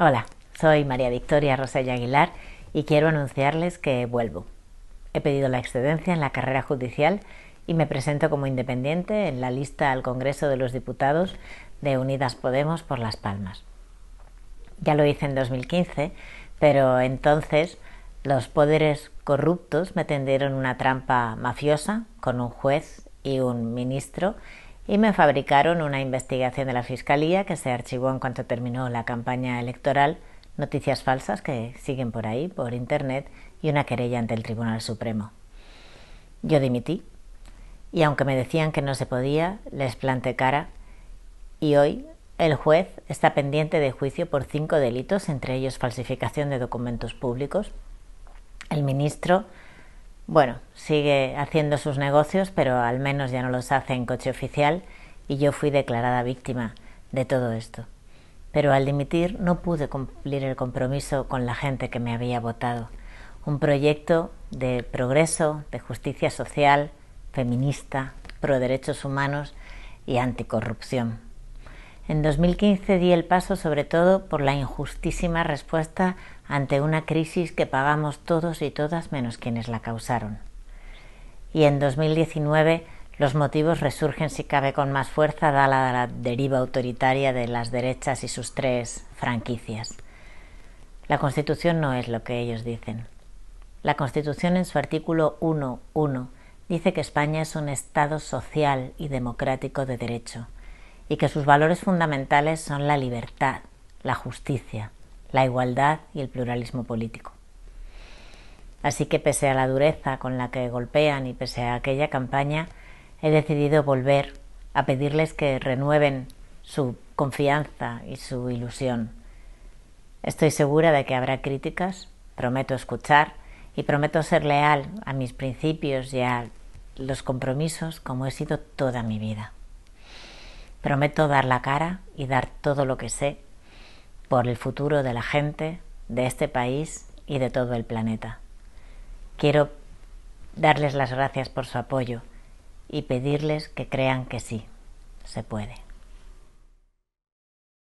Hola, soy María Victoria Rosella Aguilar y quiero anunciarles que vuelvo. He pedido la excedencia en la carrera judicial y me presento como independiente en la lista al Congreso de los Diputados de Unidas Podemos por Las Palmas. Ya lo hice en 2015, pero entonces los poderes corruptos me tendieron una trampa mafiosa con un juez y un ministro y me fabricaron una investigación de la Fiscalía que se archivó en cuanto terminó la campaña electoral, noticias falsas que siguen por ahí, por Internet, y una querella ante el Tribunal Supremo. Yo dimití y aunque me decían que no se podía, les planté cara y hoy el juez está pendiente de juicio por cinco delitos, entre ellos falsificación de documentos públicos. El ministro bueno, sigue haciendo sus negocios, pero al menos ya no los hace en coche oficial y yo fui declarada víctima de todo esto. Pero al dimitir no pude cumplir el compromiso con la gente que me había votado. Un proyecto de progreso, de justicia social, feminista, pro derechos humanos y anticorrupción. En 2015 di el paso sobre todo por la injustísima respuesta ante una crisis que pagamos todos y todas menos quienes la causaron. Y en 2019 los motivos resurgen si cabe con más fuerza dada la deriva autoritaria de las derechas y sus tres franquicias. La Constitución no es lo que ellos dicen. La Constitución en su artículo 1.1 dice que España es un Estado social y democrático de derecho y que sus valores fundamentales son la libertad, la justicia, la igualdad y el pluralismo político. Así que pese a la dureza con la que golpean y pese a aquella campaña, he decidido volver a pedirles que renueven su confianza y su ilusión. Estoy segura de que habrá críticas, prometo escuchar y prometo ser leal a mis principios y a los compromisos como he sido toda mi vida. Prometo dar la cara y dar todo lo que sé por el futuro de la gente, de este país y de todo el planeta. Quiero darles las gracias por su apoyo y pedirles que crean que sí, se puede.